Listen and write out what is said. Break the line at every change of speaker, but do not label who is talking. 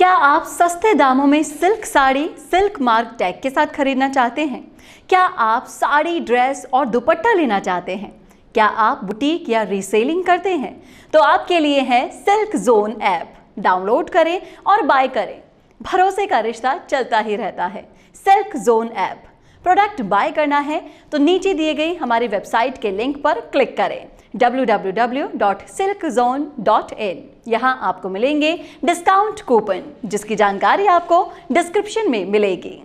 क्या आप सस्ते दामों में silk sari silk mark tag के साथ खरीदना चाहते हैं क्या आप साड़ी ड्रेस और दुपट्टा लेना चाहते हैं क्या आप बुटीक या रीसेलिंग करते हैं तो आपके लिए है सिल्क जोन ऐप डाउनलोड करें और बाय करें भरोसे का रिश्ता चलता ही रहता है silk zone app product buy करना है तो नीचे दिए गई हमारी वेबसाइट के लिंक पर क्लिक करें इन यहाँ आपको मिलेंगे डिस्काउंट कूपन जिसकी जानकारी आपको डिस्क्रिप्शन में मिलेगी